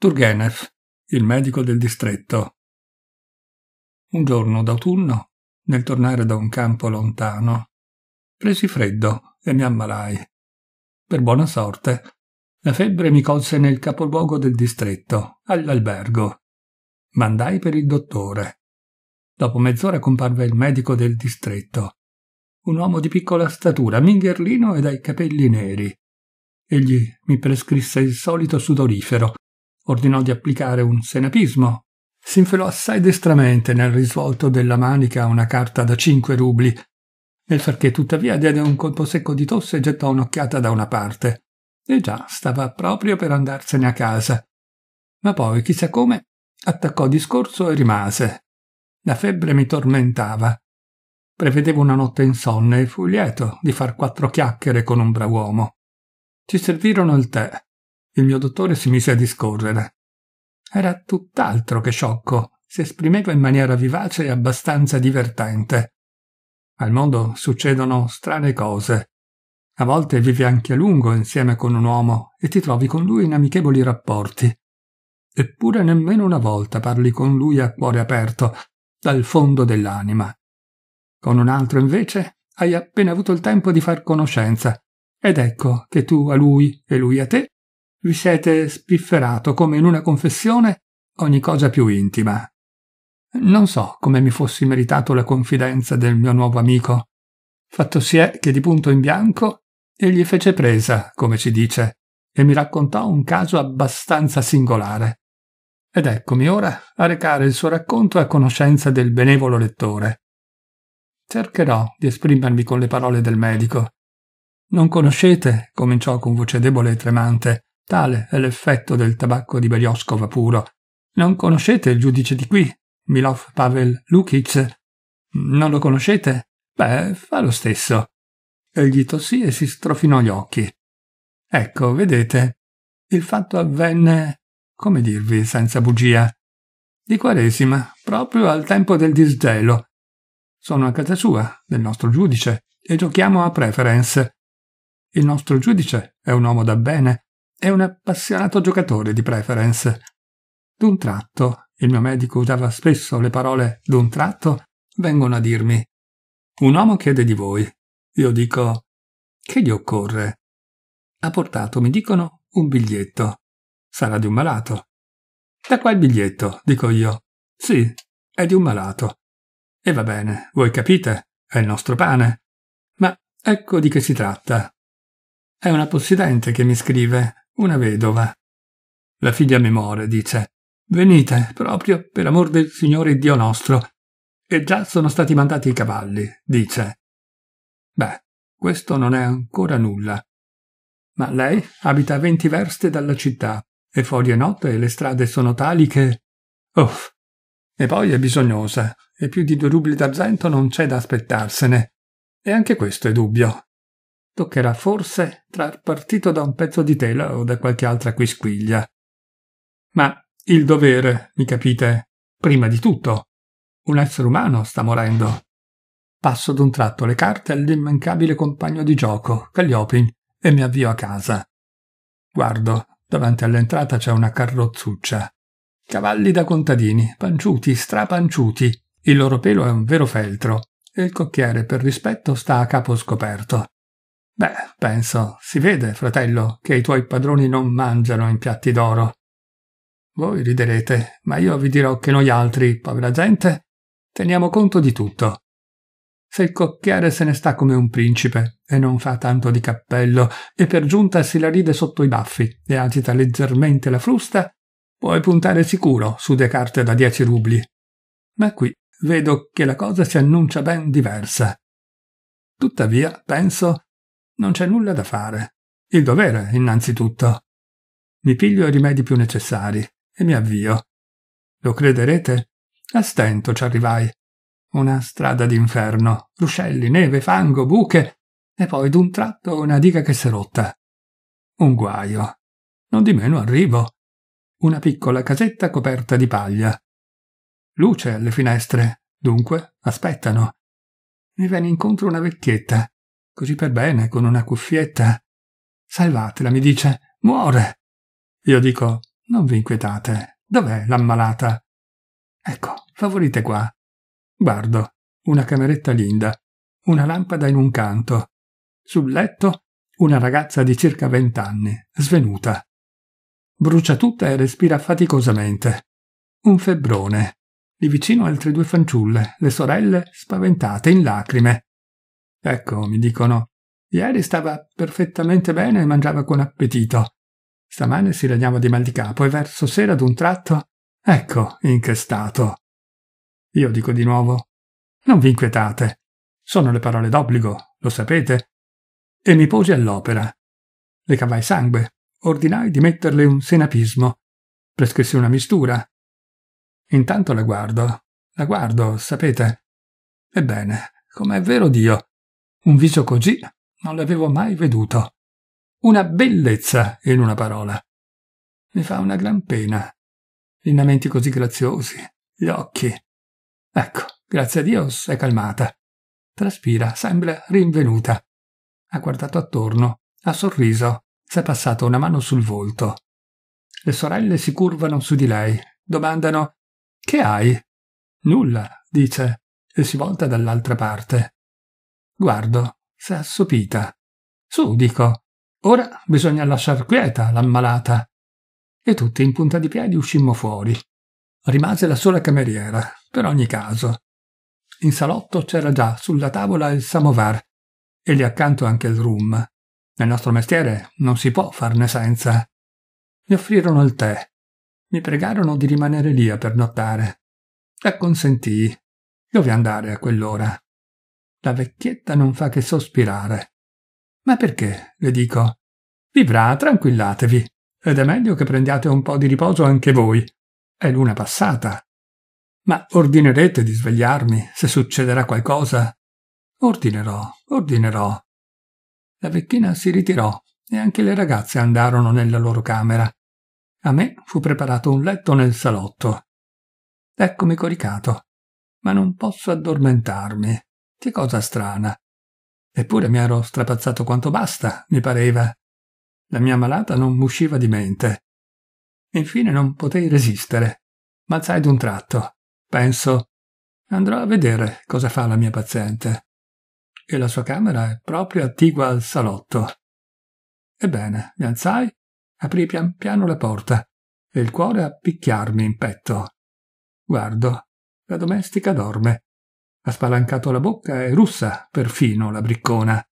Turgenev, il medico del distretto. Un giorno d'autunno, nel tornare da un campo lontano, presi freddo e mi ammalai. Per buona sorte, la febbre mi colse nel capoluogo del distretto, all'albergo. Mandai per il dottore. Dopo mezz'ora comparve il medico del distretto, un uomo di piccola statura, mingherlino e dai capelli neri. Egli mi prescrisse il solito sudorifero ordinò di applicare un senapismo. S'infelò assai destramente nel risvolto della manica una carta da cinque rubli, nel far che tuttavia diede un colpo secco di tosse e gettò un'occhiata da una parte. E già stava proprio per andarsene a casa. Ma poi, chissà come, attaccò discorso e rimase. La febbre mi tormentava. Prevedevo una notte insonne e fu lieto di far quattro chiacchiere con un brav'uomo. Ci servirono il tè. Il mio dottore si mise a discorrere. Era tutt'altro che sciocco, si esprimeva in maniera vivace e abbastanza divertente. Al mondo succedono strane cose. A volte vivi anche a lungo insieme con un uomo e ti trovi con lui in amichevoli rapporti. Eppure nemmeno una volta parli con lui a cuore aperto, dal fondo dell'anima. Con un altro invece hai appena avuto il tempo di far conoscenza, ed ecco che tu a lui e lui a te vi siete spifferato come in una confessione ogni cosa più intima. Non so come mi fossi meritato la confidenza del mio nuovo amico. Fatto si è che di punto in bianco egli fece presa, come si dice, e mi raccontò un caso abbastanza singolare. Ed eccomi ora a recare il suo racconto a conoscenza del benevolo lettore. Cercherò di esprimermi con le parole del medico. Non conoscete, cominciò con voce debole e tremante, Tale è l'effetto del tabacco di Berioskov puro. Non conoscete il giudice di qui, Milov Pavel Lukic? Non lo conoscete? Beh, fa lo stesso. Egli tossì e si strofinò gli occhi. Ecco, vedete, il fatto avvenne, come dirvi, senza bugia, di Quaresima, proprio al tempo del disgelo. Sono a casa sua, del nostro giudice, e giochiamo a preference. Il nostro giudice è un uomo da bene, è un appassionato giocatore di preference. D'un tratto, il mio medico usava spesso le parole d'un tratto, vengono a dirmi un uomo chiede di voi. Io dico che gli occorre? Ha portato, mi dicono, un biglietto. Sarà di un malato. Da qua il biglietto, dico io. Sì, è di un malato. E va bene, voi capite, è il nostro pane. Ma ecco di che si tratta. È una possidente che mi scrive, una vedova. La figlia Memore dice Venite, proprio per amor del Signore Dio nostro. E già sono stati mandati i cavalli, dice. Beh, questo non è ancora nulla. Ma lei abita a venti verste dalla città, e fuori è notte e le strade sono tali che... Uff! E poi è bisognosa, e più di due rubli d'argento non c'è da aspettarsene. E anche questo è dubbio toccherà forse trar partito da un pezzo di tela o da qualche altra quisquiglia. Ma il dovere, mi capite, prima di tutto. Un essere umano sta morendo. Passo d'un tratto le carte all'immancabile compagno di gioco, Cagliopin, e mi avvio a casa. Guardo, davanti all'entrata c'è una carrozzuccia. Cavalli da contadini, panciuti, strapanciuti. Il loro pelo è un vero feltro e il cocchiere, per rispetto, sta a capo scoperto. Beh, penso, si vede, fratello, che i tuoi padroni non mangiano in piatti d'oro. Voi riderete, ma io vi dirò che noi altri, povera gente, teniamo conto di tutto. Se il cocchiere se ne sta come un principe e non fa tanto di cappello e per giunta si la ride sotto i baffi e agita leggermente la frusta, puoi puntare sicuro su due carte da dieci rubli. Ma qui vedo che la cosa si annuncia ben diversa. Tuttavia, penso, non c'è nulla da fare. Il dovere, innanzitutto. Mi piglio i rimedi più necessari e mi avvio. Lo crederete? A stento ci arrivai. Una strada d'inferno, ruscelli, neve, fango, buche e poi d'un tratto una diga che s'è rotta. Un guaio. Non di meno arrivo. Una piccola casetta coperta di paglia. Luce alle finestre, dunque aspettano. Mi viene incontro una vecchietta, così per bene, con una cuffietta. Salvatela, mi dice. Muore. Io dico, non vi inquietate. Dov'è l'ammalata? Ecco, favorite qua. Guardo, una cameretta linda, una lampada in un canto. Sul letto una ragazza di circa vent'anni, svenuta. Brucia tutta e respira faticosamente. Un febbrone. Lì vicino altre due fanciulle, le sorelle, spaventate, in lacrime. Ecco, mi dicono, ieri stava perfettamente bene e mangiava con appetito. Stamane si regnava di mal di capo e verso sera ad un tratto, ecco, in che stato. Io dico di nuovo, non vi inquietate, sono le parole d'obbligo, lo sapete. E mi posi all'opera. Le cavai sangue, ordinai di metterle un senapismo, prescrissi una mistura. Intanto la guardo, la guardo, sapete. Ebbene, com'è vero Dio, un viso così non l'avevo mai veduto. Una bellezza, in una parola. Mi fa una gran pena. Lineamenti così graziosi, gli occhi. Ecco, grazie a Dio s'è calmata. Traspira, sembra rinvenuta. Ha guardato attorno, ha sorriso, si è passata una mano sul volto. Le sorelle si curvano su di lei, domandano Che hai? Nulla, dice, e si volta dall'altra parte. Guardo, s'è assopita. Su, dico, ora bisogna lasciar quieta l'ammalata. E tutti in punta di piedi uscimmo fuori. Rimase la sola cameriera, per ogni caso. In salotto c'era già sulla tavola il samovar e lì accanto anche il rum. Nel nostro mestiere non si può farne senza. Mi offrirono il tè. Mi pregarono di rimanere lì a pernottare. E consentii. Dovevo andare a quell'ora. La vecchietta non fa che sospirare. Ma perché? le dico. Vivrà, tranquillatevi, ed è meglio che prendiate un po' di riposo anche voi. È l'una passata. Ma ordinerete di svegliarmi se succederà qualcosa? Ordinerò, ordinerò. La vecchina si ritirò e anche le ragazze andarono nella loro camera. A me fu preparato un letto nel salotto. Eccomi coricato, ma non posso addormentarmi. Che cosa strana. Eppure mi ero strapazzato quanto basta, mi pareva. La mia malata non usciva di mente. Infine non potei resistere. M'alzai d'un tratto. Penso, andrò a vedere cosa fa la mia paziente. E la sua camera è proprio attigua al salotto. Ebbene, mi alzai, aprii pian piano la porta e il cuore a picchiarmi in petto. Guardo, la domestica dorme ha spalancato la bocca e russa perfino la briccona.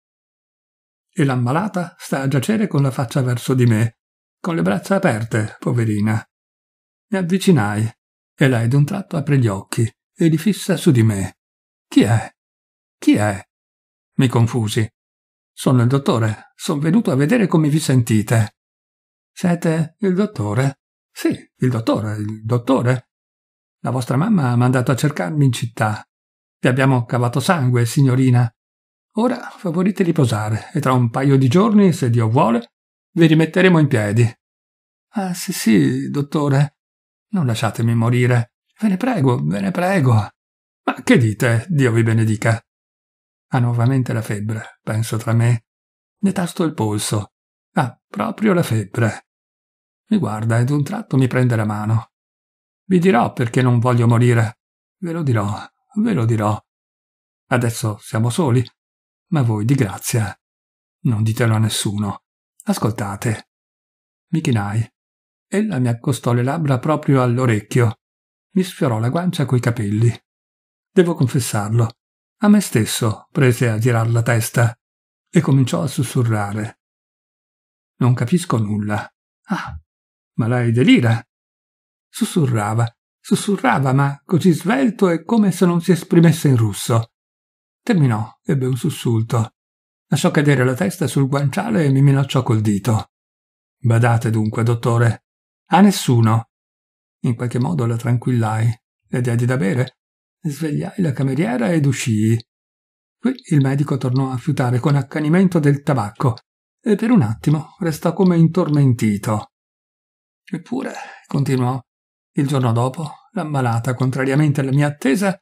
E l'ammalata sta a giacere con la faccia verso di me, con le braccia aperte, poverina. Mi avvicinai e lei d'un tratto apre gli occhi e li fissa su di me. Chi è? Chi è? Mi confusi. Sono il dottore. Sono venuto a vedere come vi sentite. Siete il dottore? Sì, il dottore, il dottore. La vostra mamma ha mandato a cercarmi in città. Vi abbiamo cavato sangue, signorina. Ora favorite riposare e tra un paio di giorni, se Dio vuole, vi rimetteremo in piedi. Ah, sì, sì, dottore. Non lasciatemi morire. Ve ne prego, ve ne prego. Ma che dite? Dio vi benedica. Ha nuovamente la febbre, penso tra me. Ne tasto il polso. Ah, proprio la febbre. Mi guarda e un tratto mi prende la mano. Vi dirò perché non voglio morire. Ve lo dirò, ve lo dirò. Adesso siamo soli, ma voi di grazia non ditelo a nessuno. Ascoltate. Mi chinai. Ella mi accostò le labbra proprio all'orecchio. Mi sfiorò la guancia coi capelli. Devo confessarlo. A me stesso prese a girar la testa e cominciò a sussurrare. Non capisco nulla. Ah, ma lei delira. Sussurrava Sussurrava, ma così svelto e come se non si esprimesse in russo. Terminò, ebbe un sussulto. Lasciò cadere la testa sul guanciale e mi minacciò col dito. Badate dunque, dottore. A nessuno. In qualche modo la tranquillai, le diedi da bere, svegliai la cameriera ed uscii. Qui il medico tornò a fiutare con accanimento del tabacco e per un attimo restò come intormentito. Eppure, continuò, il giorno dopo l'ammalata, contrariamente alla mia attesa,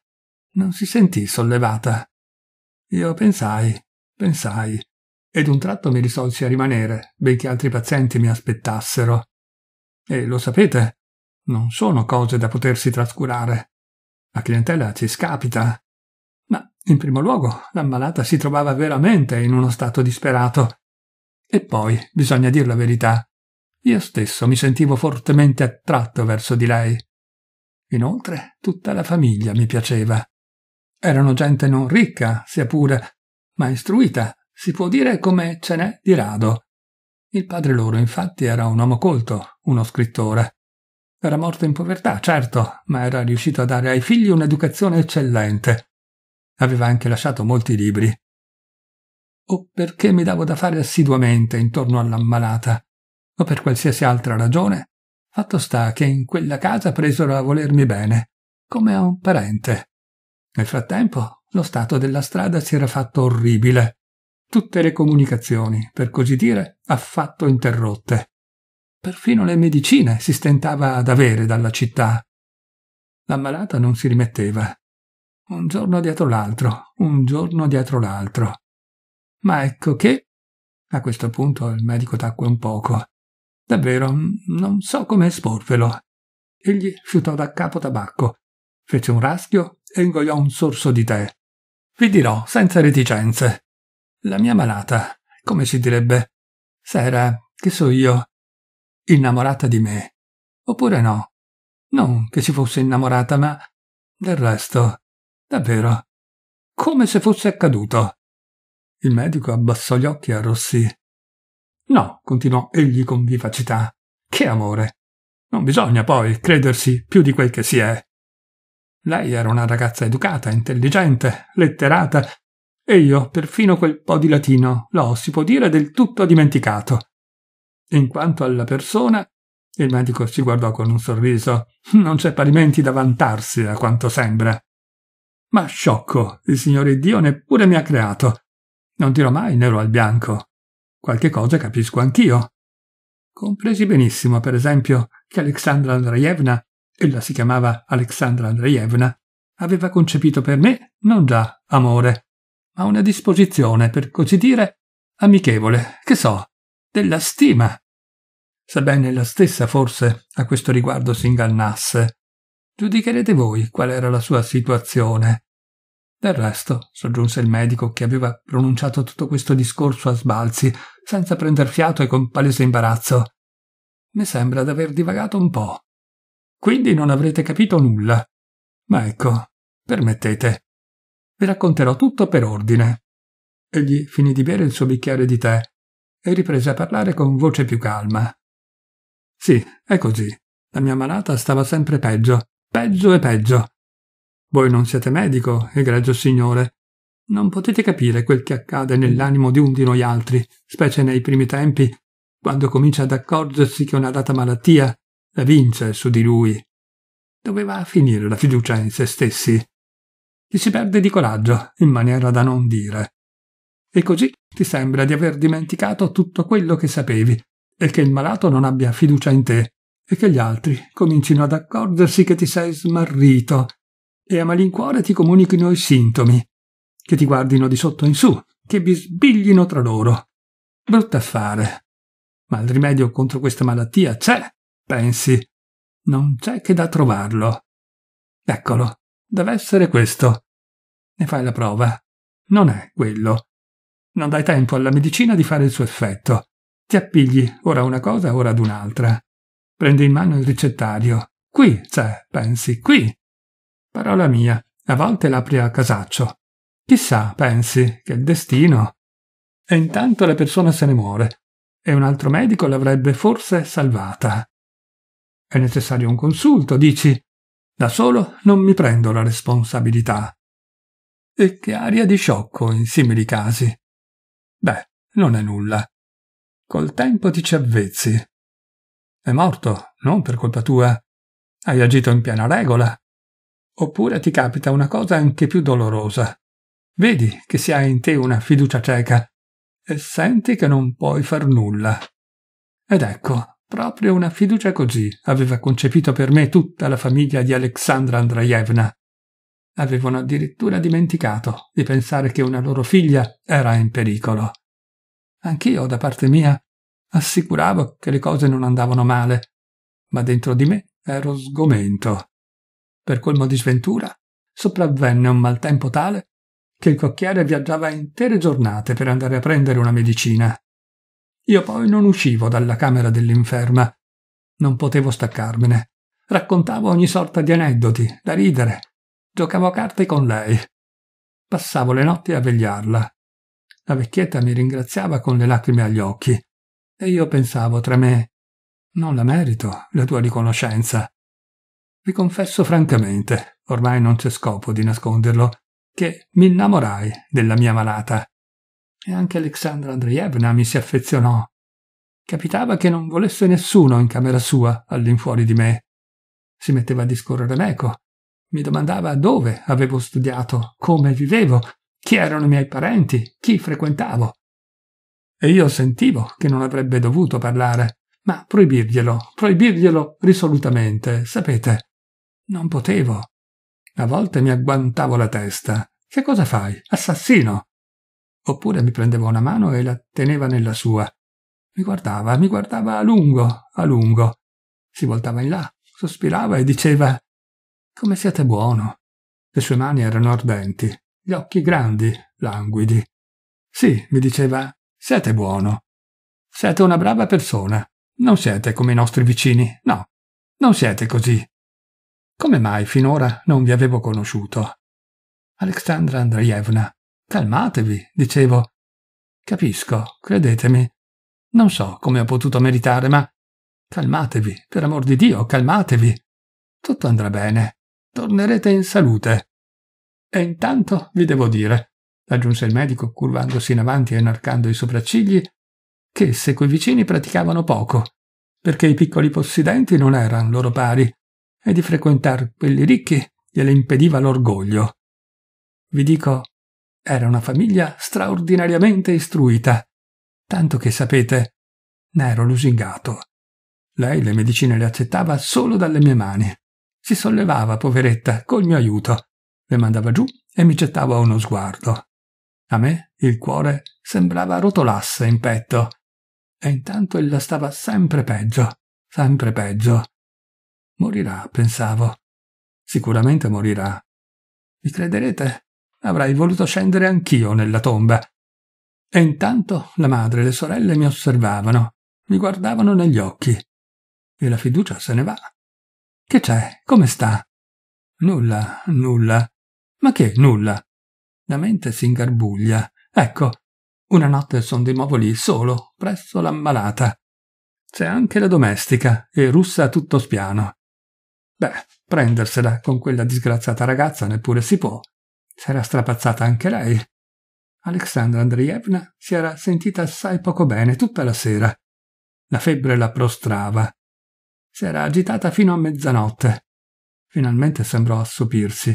non si sentì sollevata. Io pensai, pensai, ed un tratto mi risolsi a rimanere, benché altri pazienti mi aspettassero. E lo sapete, non sono cose da potersi trascurare. La clientela ci scapita. Ma, in primo luogo, l'ammalata si trovava veramente in uno stato disperato. E poi, bisogna dire la verità, io stesso mi sentivo fortemente attratto verso di lei. Inoltre, tutta la famiglia mi piaceva. Erano gente non ricca, sia pure, ma istruita, si può dire come ce n'è di rado. Il padre loro, infatti, era un uomo colto, uno scrittore. Era morto in povertà, certo, ma era riuscito a dare ai figli un'educazione eccellente. Aveva anche lasciato molti libri. O perché mi davo da fare assiduamente intorno all'ammalata, o per qualsiasi altra ragione, Fatto sta che in quella casa presero a volermi bene, come a un parente. Nel frattempo lo stato della strada si era fatto orribile. Tutte le comunicazioni, per così dire, affatto interrotte. Perfino le medicine si stentava ad avere dalla città. La malata non si rimetteva. Un giorno dietro l'altro, un giorno dietro l'altro. Ma ecco che... A questo punto il medico tacque un poco Davvero, mm, non so come esporvelo. Egli fiutò da capo tabacco, fece un raschio e ingoiò un sorso di tè. Vi dirò senza reticenze. La mia malata, come si direbbe, s'era, che so io, innamorata di me. Oppure no. Non che si fosse innamorata, ma del resto, davvero, come se fosse accaduto. Il medico abbassò gli occhi e arrossì. No, continuò egli con vivacità. Che amore! Non bisogna poi credersi più di quel che si è. Lei era una ragazza educata, intelligente, letterata, e io perfino quel po' di latino l'ho, si può dire, del tutto dimenticato. In quanto alla persona, il medico si guardò con un sorriso. Non c'è parimenti da vantarsi, a quanto sembra. Ma sciocco, il Signore Dio neppure mi ha creato. Non dirò mai nero al bianco. Qualche cosa capisco anch'io. Compresi benissimo, per esempio, che Alexandra Andreevna, ella si chiamava Alexandra Andreevna, aveva concepito per me non già amore, ma una disposizione, per così dire, amichevole, che so, della stima. Sebbene la stessa forse a questo riguardo si ingannasse, giudicherete voi qual era la sua situazione del resto, soggiunse il medico che aveva pronunciato tutto questo discorso a sbalzi, senza prender fiato e con palese imbarazzo. Mi sembra d'aver divagato un po'. Quindi non avrete capito nulla. Ma ecco, permettete. Vi racconterò tutto per ordine. Egli finì di bere il suo bicchiere di tè e riprese a parlare con voce più calma. Sì, è così. La mia malata stava sempre peggio, peggio e peggio voi non siete medico, egregio signore. Non potete capire quel che accade nell'animo di un di noi altri, specie nei primi tempi, quando comincia ad accorgersi che una data malattia la vince su di lui. Doveva finire la fiducia in se stessi. Ti si perde di coraggio, in maniera da non dire. E così ti sembra di aver dimenticato tutto quello che sapevi, e che il malato non abbia fiducia in te, e che gli altri comincino ad accorgersi che ti sei smarrito, e a malincuore ti comunichino i sintomi, che ti guardino di sotto in su, che bisbiglino tra loro. Brutto affare. Ma il rimedio contro questa malattia c'è, pensi. Non c'è che da trovarlo. Eccolo, deve essere questo. Ne fai la prova. Non è quello. Non dai tempo alla medicina di fare il suo effetto. Ti appigli ora una cosa, ora ad un'altra. Prendi in mano il ricettario. Qui c'è, pensi, qui. Parola mia, a volte l'apri a casaccio. Chissà, pensi, che il destino. E intanto la persona se ne muore, e un altro medico l'avrebbe forse salvata. È necessario un consulto, dici. Da solo non mi prendo la responsabilità. E che aria di sciocco in simili casi. Beh, non è nulla. Col tempo ti ci avvezzi. È morto, non per colpa tua. Hai agito in piena regola. Oppure ti capita una cosa anche più dolorosa. Vedi che si ha in te una fiducia cieca e senti che non puoi far nulla. Ed ecco, proprio una fiducia così aveva concepito per me tutta la famiglia di Alexandra Andraevna. Avevano addirittura dimenticato di pensare che una loro figlia era in pericolo. Anch'io, da parte mia, assicuravo che le cose non andavano male, ma dentro di me ero sgomento. Per colmo di sventura, sopravvenne un maltempo tale che il cocchiere viaggiava intere giornate per andare a prendere una medicina. Io poi non uscivo dalla camera dell'inferma. Non potevo staccarmene. Raccontavo ogni sorta di aneddoti, da ridere. Giocavo a carte con lei. Passavo le notti a vegliarla. La vecchietta mi ringraziava con le lacrime agli occhi. E io pensavo tra me, non la merito, la tua riconoscenza. Vi confesso francamente, ormai non c'è scopo di nasconderlo, che mi innamorai della mia malata. E anche Alexandra Andreevna mi si affezionò. Capitava che non volesse nessuno in camera sua all'infuori di me. Si metteva a discorrere meco. Mi domandava dove avevo studiato, come vivevo, chi erano i miei parenti, chi frequentavo. E io sentivo che non avrebbe dovuto parlare, ma proibirglielo, proibirglielo risolutamente, sapete. Non potevo. A volte mi agguantavo la testa. Che cosa fai? Assassino! Oppure mi prendeva una mano e la teneva nella sua. Mi guardava, mi guardava a lungo, a lungo. Si voltava in là, sospirava e diceva Come siete buono. Le sue mani erano ardenti, gli occhi grandi, languidi. Sì, mi diceva, siete buono. Siete una brava persona. Non siete come i nostri vicini, no. Non siete così. Come mai finora non vi avevo conosciuto? Alexandra Andreevna, calmatevi, dicevo. Capisco, credetemi. Non so come ho potuto meritare, ma calmatevi, per amor di Dio, calmatevi. Tutto andrà bene. Tornerete in salute. E intanto vi devo dire, aggiunse il medico curvandosi in avanti e inarcando i sopraccigli, che se quei vicini praticavano poco, perché i piccoli possidenti non erano loro pari e di frequentar quelli ricchi gliele impediva l'orgoglio. Vi dico, era una famiglia straordinariamente istruita, tanto che sapete, n'ero lusingato. Lei le medicine le accettava solo dalle mie mani. Si sollevava, poveretta, col mio aiuto. Le mandava giù e mi gettava uno sguardo. A me il cuore sembrava rotolasse in petto. E intanto ella stava sempre peggio, sempre peggio. Morirà, pensavo. Sicuramente morirà. Mi crederete? Avrei voluto scendere anch'io nella tomba. E intanto la madre e le sorelle mi osservavano, mi guardavano negli occhi. E la fiducia se ne va. Che c'è? Come sta? Nulla, nulla. Ma che nulla? La mente si ingarbuglia. Ecco, una notte sono di nuovo lì, solo, presso l'ammalata. C'è anche la domestica e russa a tutto spiano. Beh, prendersela con quella disgraziata ragazza neppure si può. S'era strapazzata anche lei. Alexandra Andreevna si era sentita assai poco bene tutta la sera. La febbre la prostrava. Si era agitata fino a mezzanotte. Finalmente sembrò assopirsi.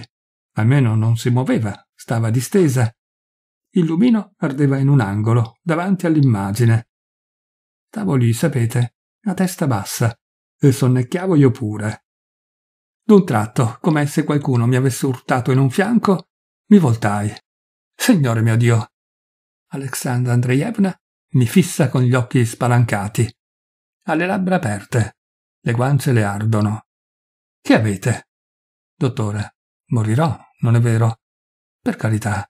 Almeno non si muoveva, stava distesa. Il lumino ardeva in un angolo, davanti all'immagine. Stavo lì, sapete, a testa bassa, e sonnecchiavo io pure. D'un tratto, come se qualcuno mi avesse urtato in un fianco, mi voltai. Signore mio Dio! Alexandra Andreevna mi fissa con gli occhi spalancati. Ha le labbra aperte. Le guance le ardono. Che avete? Dottore, morirò, non è vero? Per carità.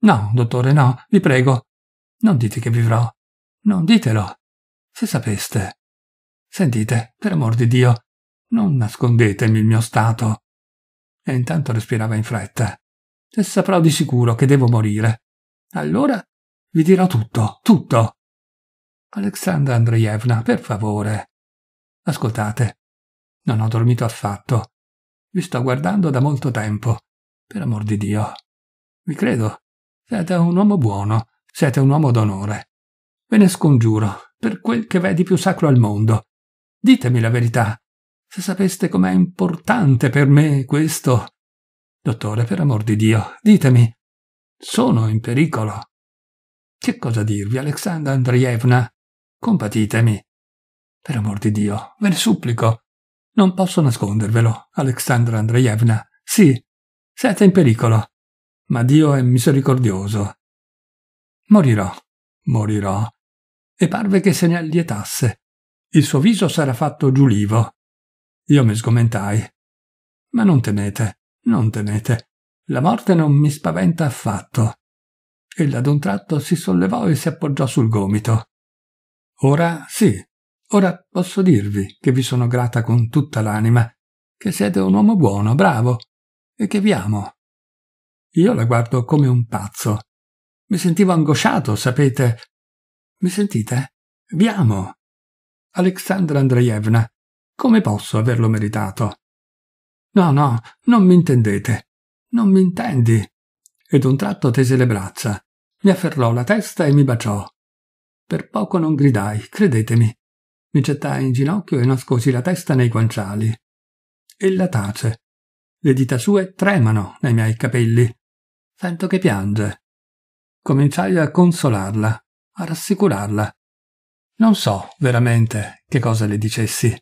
No, dottore, no, vi prego. Non dite che vivrò. Non ditelo. Se sapeste. Sentite, per amor di Dio, non nascondetemi il mio stato. E intanto respirava in fretta. E saprò di sicuro che devo morire. Allora vi dirò tutto, tutto. Alexandra Andreevna, per favore. Ascoltate. Non ho dormito affatto. Vi sto guardando da molto tempo. Per amor di Dio. Vi credo. Siete un uomo buono. Siete un uomo d'onore. Ve ne scongiuro, per quel che v'è di più sacro al mondo. Ditemi la verità. Se sapeste com'è importante per me questo. Dottore, per amor di Dio, ditemi, sono in pericolo. Che cosa dirvi, Alexandra Andreevna? Compatitemi. Per amor di Dio, ve ne supplico. Non posso nascondervelo, Alexandra Andreevna. Sì, siete in pericolo. Ma Dio è misericordioso. Morirò, morirò. E parve che se ne allietasse. Il suo viso sarà fatto giulivo. Io mi sgomentai. Ma non temete, non temete. La morte non mi spaventa affatto. Ella ad un tratto si sollevò e si appoggiò sul gomito. Ora sì, ora posso dirvi che vi sono grata con tutta l'anima, che siete un uomo buono, bravo, e che vi amo. Io la guardo come un pazzo. Mi sentivo angosciato, sapete. Mi sentite? Vi amo. Alexandra Andreevna, come posso averlo meritato? No, no, non mi intendete. Non mi intendi. Ed un tratto tese le braccia, mi afferrò la testa e mi baciò. Per poco non gridai, credetemi. Mi gettai in ginocchio e nascosi la testa nei guanciali. Ella tace. Le dita sue tremano nei miei capelli. Sento che piange. Cominciai a consolarla, a rassicurarla. Non so veramente che cosa le dicessi.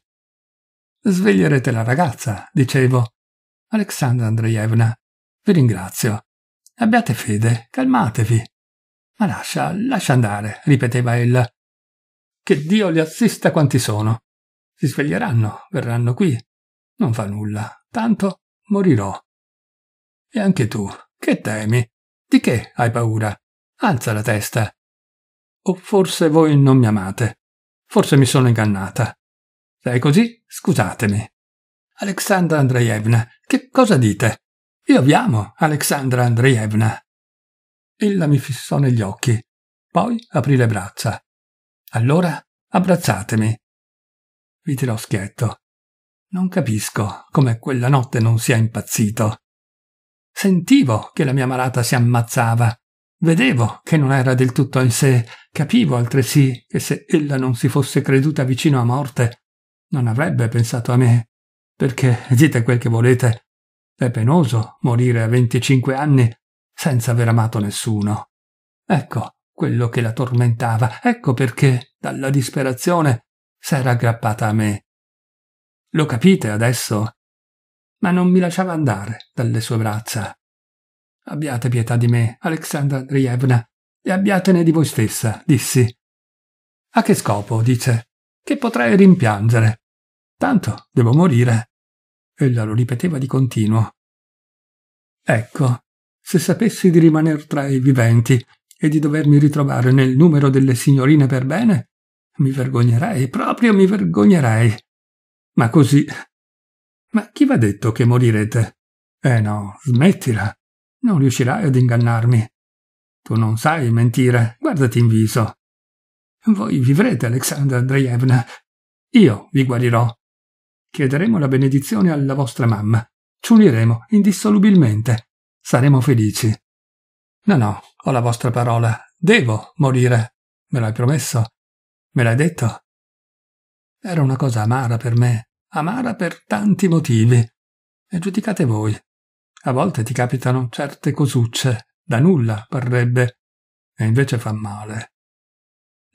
Sveglierete la ragazza, dicevo. Alexandra Andreevna, vi ringrazio. Abbiate fede, calmatevi. Ma lascia, lascia andare, ripeteva ella. Che Dio li assista quanti sono. Si sveglieranno, verranno qui. Non fa nulla, tanto morirò. E anche tu, che temi? Di che hai paura? Alza la testa. O forse voi non mi amate. Forse mi sono ingannata. Se è così, scusatemi. Alexandra Andreevna, che cosa dite? Io vi amo, Alexandra Andreevna. Ella mi fissò negli occhi, poi aprì le braccia. Allora abbracciatemi. Vi tirò schietto. Non capisco come quella notte non sia impazzito. Sentivo che la mia malata si ammazzava. Vedevo che non era del tutto in sé, capivo altresì che se ella non si fosse creduta vicino a morte, non avrebbe pensato a me, perché dite quel che volete, è penoso morire a 25 anni senza aver amato nessuno. Ecco quello che la tormentava, ecco perché dalla disperazione s'era aggrappata a me. Lo capite adesso? Ma non mi lasciava andare dalle sue braccia. Abbiate pietà di me, Alexandra Andreevna, e abbiatene di voi stessa, dissi. A che scopo, dice? che potrei rimpiangere. Tanto devo morire. Ella lo ripeteva di continuo. Ecco, se sapessi di rimaner tra i viventi e di dovermi ritrovare nel numero delle signorine per bene, mi vergognerei, proprio mi vergognerei. Ma così. Ma chi va detto che morirete? Eh no, smettila. Non riuscirai ad ingannarmi. Tu non sai mentire, guardati in viso. Voi vivrete, Alexandra Andreevna. Io vi guarirò. Chiederemo la benedizione alla vostra mamma. Ci uniremo indissolubilmente. Saremo felici. No, no, ho la vostra parola. Devo morire. Me l'hai promesso? Me l'hai detto? Era una cosa amara per me, amara per tanti motivi. E giudicate voi. A volte ti capitano certe cosucce, da nulla parrebbe, e invece fa male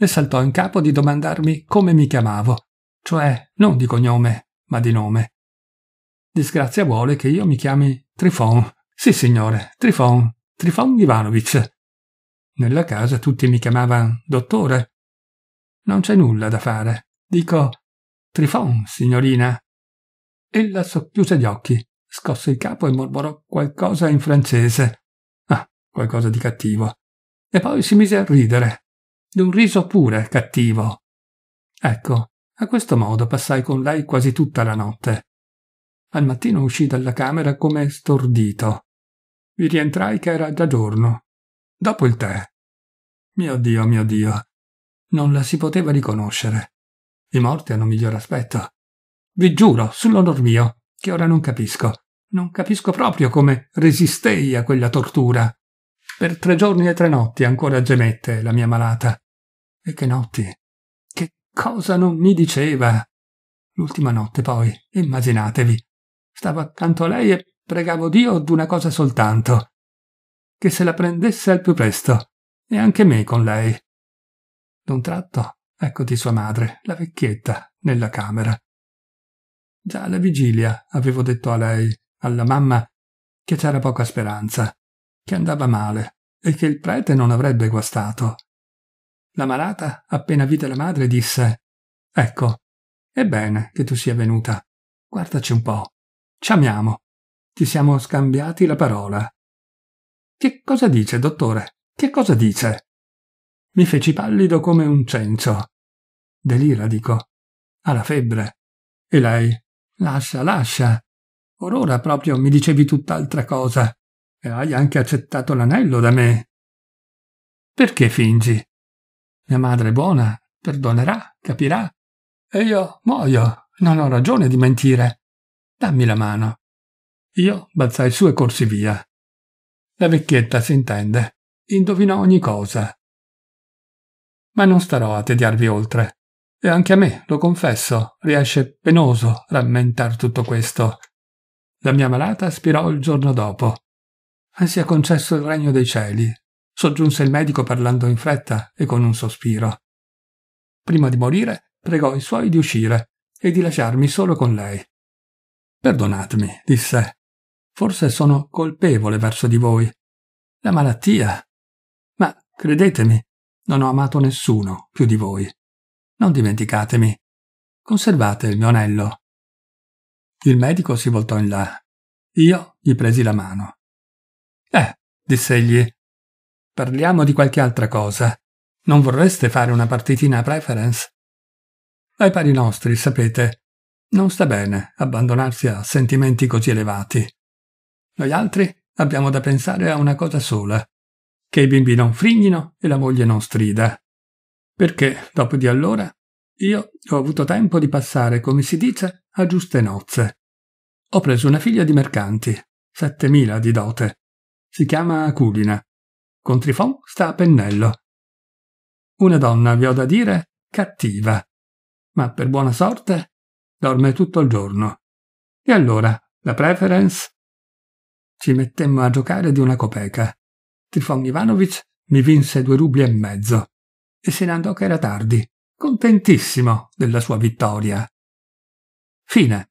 le saltò in capo di domandarmi come mi chiamavo, cioè non di cognome, ma di nome. Disgrazia vuole che io mi chiami Trifon. Sì, signore, Trifon, Trifon Ivanovic. Nella casa tutti mi chiamavano dottore. Non c'è nulla da fare. Dico Trifon, signorina. Ella socchiuse gli occhi, scosse il capo e mormorò qualcosa in francese. Ah, qualcosa di cattivo. E poi si mise a ridere, d'un riso pure cattivo. Ecco, a questo modo passai con lei quasi tutta la notte. Al mattino uscì dalla camera come stordito. Vi rientrai che era già giorno. Dopo il tè. Mio Dio, mio Dio. Non la si poteva riconoscere. I morti hanno miglior aspetto. Vi giuro, sull'onor mio, che ora non capisco. Non capisco proprio come resistei a quella tortura. Per tre giorni e tre notti ancora gemette la mia malata. E che notti! Che cosa non mi diceva! L'ultima notte, poi, immaginatevi. Stavo accanto a lei e pregavo Dio d'una cosa soltanto. Che se la prendesse al più presto, e anche me con lei. D'un tratto, eccoti sua madre, la vecchietta, nella camera. Già alla vigilia avevo detto a lei, alla mamma, che c'era poca speranza, che andava male e che il prete non avrebbe guastato la malata, appena vide la madre, disse Ecco, è bene che tu sia venuta. Guardaci un po'. Ci amiamo. Ti siamo scambiati la parola. Che cosa dice, dottore? Che cosa dice? Mi feci pallido come un cencio. Delira, dico. Ha la febbre. E lei? Lascia, lascia. Or ora proprio mi dicevi tutt'altra cosa. E hai anche accettato l'anello da me. Perché fingi? Mia madre è buona, perdonerà, capirà. E io muoio, non ho ragione di mentire. Dammi la mano. Io balzai su e corsi via. La vecchietta, si intende, indovinò ogni cosa. Ma non starò a tediarvi oltre. E anche a me, lo confesso, riesce penoso rammentar tutto questo. La mia malata spirò il giorno dopo. E sia concesso il regno dei cieli soggiunse il medico parlando in fretta e con un sospiro. Prima di morire, pregò i suoi di uscire e di lasciarmi solo con lei. Perdonatemi, disse. Forse sono colpevole verso di voi. La malattia. Ma credetemi, non ho amato nessuno più di voi. Non dimenticatemi. Conservate il mio anello. Il medico si voltò in là. Io gli presi la mano. Eh, disse egli, Parliamo di qualche altra cosa. Non vorreste fare una partitina a preference? Ai pari nostri, sapete, non sta bene abbandonarsi a sentimenti così elevati. Noi altri abbiamo da pensare a una cosa sola, che i bimbi non frignino e la moglie non strida. Perché, dopo di allora, io ho avuto tempo di passare, come si dice, a giuste nozze. Ho preso una figlia di mercanti, 7.000 di dote. Si chiama Culina con Trifon sta a pennello. Una donna, vi ho da dire, cattiva, ma per buona sorte dorme tutto il giorno. E allora, la preference? Ci mettemmo a giocare di una copeca. Trifon Ivanovic mi vinse due rubli e mezzo e se ne andò che era tardi, contentissimo della sua vittoria. Fine.